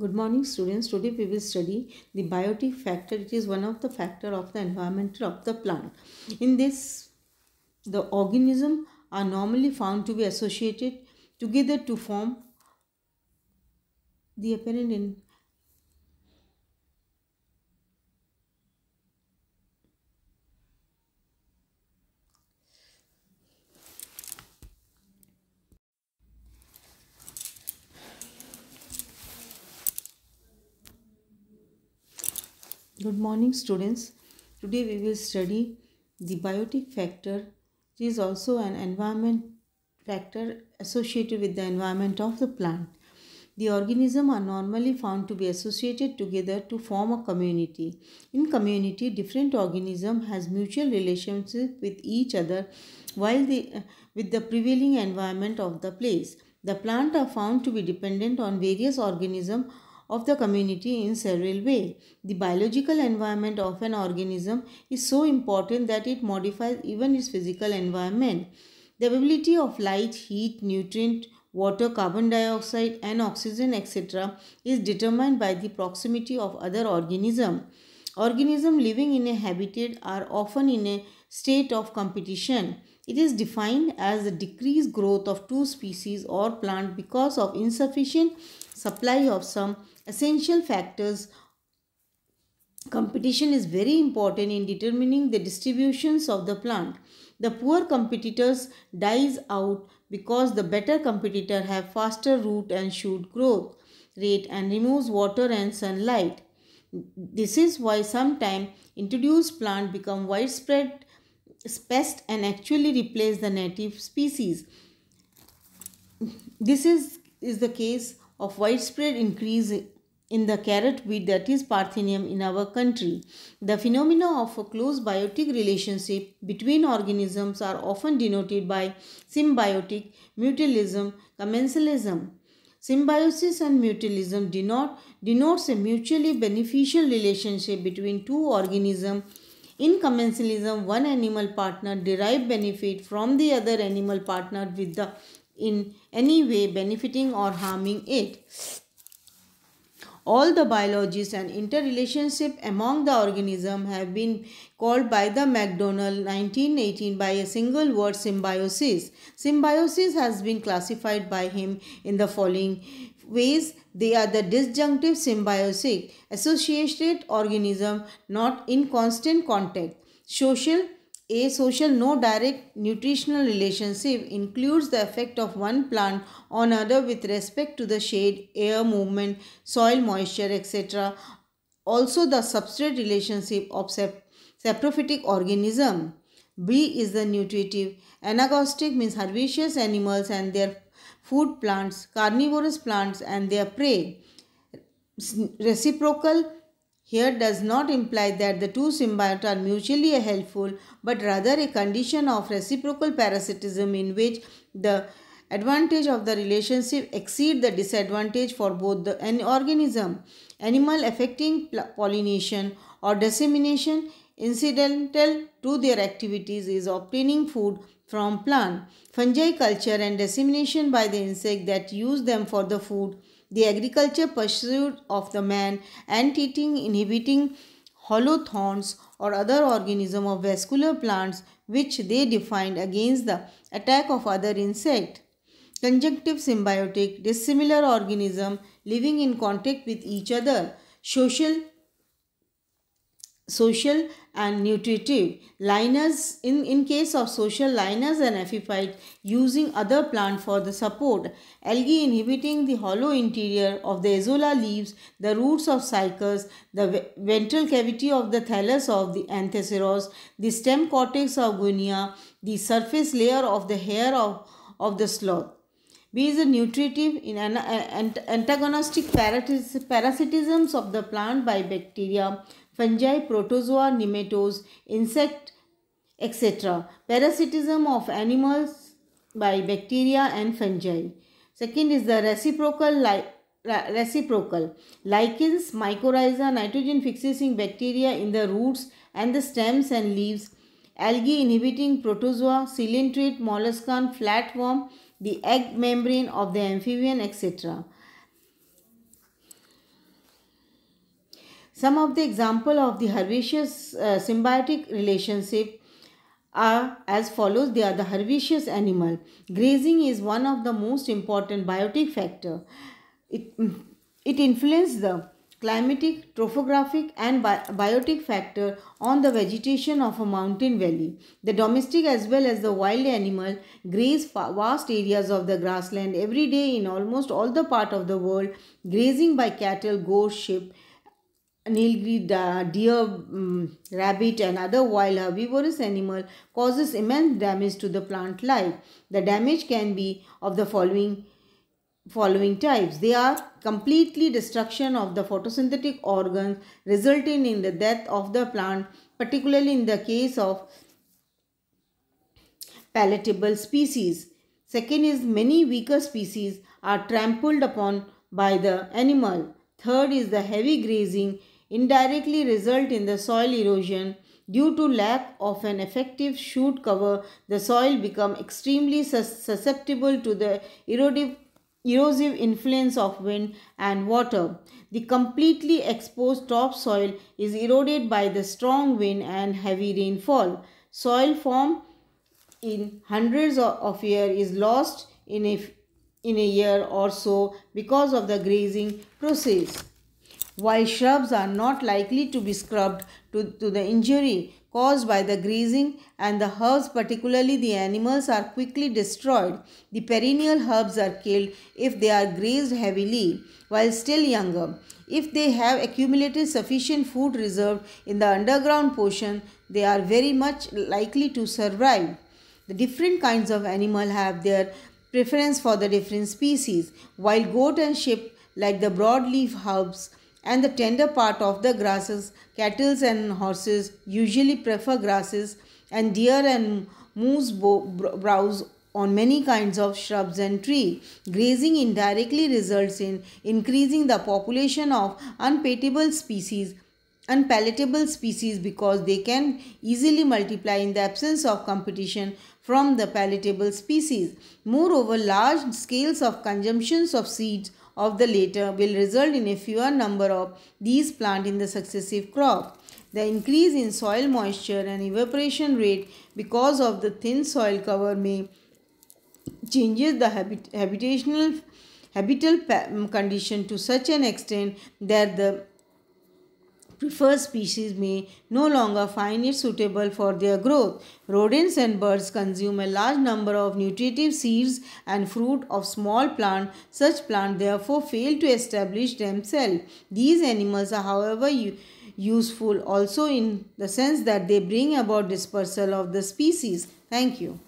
Good morning students. Today we will study the biotic factor. It is one of the factor of the environment of the plant. In this, the organism are normally found to be associated together to form the apparent Good morning students. Today we will study the biotic factor. It is also an environment factor associated with the environment of the plant. The organism are normally found to be associated together to form a community. In community, different organism has mutual relationship with each other while the uh, with the prevailing environment of the place. The plant are found to be dependent on various organism of the community in several ways. The biological environment of an organism is so important that it modifies even its physical environment. The availability of light, heat, nutrient, water, carbon dioxide and oxygen etc. is determined by the proximity of other organisms. Organisms living in a habitat are often in a state of competition. It is defined as the decreased growth of two species or plant because of insufficient supply of some essential factors Competition is very important in determining the distributions of the plant. The poor competitors dies out because the better competitor have faster root and shoot growth rate and removes water and sunlight. This is why sometimes introduced plant become widespread pest and actually replace the native species. This is, is the case of widespread increase in the carrot wheat that is Parthenium in our country. The phenomena of a close biotic relationship between organisms are often denoted by symbiotic, mutualism, commensalism. Symbiosis and mutualism denote, denotes a mutually beneficial relationship between two organisms. In commensalism, one animal partner derive benefit from the other animal partner with the in any way benefiting or harming it. All the biologies and interrelationship among the organism have been called by the Macdonald 1918 by a single word symbiosis. Symbiosis has been classified by him in the following ways they are the disjunctive symbiotic associated organism not in constant contact social a social no direct nutritional relationship includes the effect of one plant on another with respect to the shade, air movement, soil moisture, etc. Also the substrate relationship of sap saprophytic organism. B is the nutritive. Anagostic means herbaceous animals and their food plants, carnivorous plants and their prey. Reciprocal here does not imply that the two symbionts are mutually helpful but rather a condition of reciprocal parasitism in which the advantage of the relationship exceed the disadvantage for both the an organism animal affecting pollination or dissemination incidental to their activities is obtaining food from plant fungi culture and dissemination by the insect that use them for the food the agriculture pursuit of the man and eating inhibiting hollow thorns or other organism of vascular plants which they defined against the attack of other insect. Conjunctive symbiotic, dissimilar organism living in contact with each other. Social social and nutritive liners in, in case of social liners and epiphytes using other plant for the support algae inhibiting the hollow interior of the azolla leaves the roots of cycas the ventral cavity of the thallus of the antheceros the stem cortex of guinea the surface layer of the hair of, of the sloth B is a nutritive in an, an, antagonistic parasitisms of the plant by bacteria fungi, protozoa, nematodes, insect, etc. Parasitism of animals by bacteria and fungi. Second is the reciprocal li reciprocal lichens, mycorrhiza, nitrogen fixing bacteria in the roots and the stems and leaves, algae inhibiting protozoa, ciliate molluscan, flatworm, the egg membrane of the amphibian, etc. Some of the example of the herbaceous uh, symbiotic relationship are as follows. They are the herbaceous animal. Grazing is one of the most important biotic factor. It, it influences the climatic, tropographic and bi biotic factor on the vegetation of a mountain valley. The domestic as well as the wild animal graze vast areas of the grassland every day in almost all the part of the world, grazing by cattle, goats, sheep, Nilgiri deer, um, rabbit and other wild herbivorous animal causes immense damage to the plant life. The damage can be of the following following types. They are completely destruction of the photosynthetic organs resulting in the death of the plant particularly in the case of palatable species. Second is many weaker species are trampled upon by the animal. Third is the heavy grazing indirectly result in the soil erosion due to lack of an effective shoot cover the soil become extremely susceptible to the erodive erosive influence of wind and water. The completely exposed topsoil is eroded by the strong wind and heavy rainfall. Soil form in hundreds of years is lost in a, in a year or so because of the grazing process. While shrubs are not likely to be scrubbed to, to the injury caused by the grazing and the herbs particularly the animals are quickly destroyed. The perennial herbs are killed if they are grazed heavily while still younger. If they have accumulated sufficient food reserved in the underground portion, they are very much likely to survive. The different kinds of animal have their preference for the different species. While goat and sheep like the broadleaf herbs and the tender part of the grasses. Cattle and horses usually prefer grasses, and deer and moose browse on many kinds of shrubs and tree. Grazing indirectly results in increasing the population of unpalatable species unpalatable species because they can easily multiply in the absence of competition from the palatable species. Moreover, large scales of consumptions of seeds of the latter will result in a fewer number of these plant in the successive crop. The increase in soil moisture and evaporation rate because of the thin soil cover may changes the habit habitational habitable condition to such an extent that the preferred species may no longer find it suitable for their growth. Rodents and birds consume a large number of nutritive seeds and fruit of small plants. Such plants therefore fail to establish themselves. These animals are however useful also in the sense that they bring about dispersal of the species. Thank you.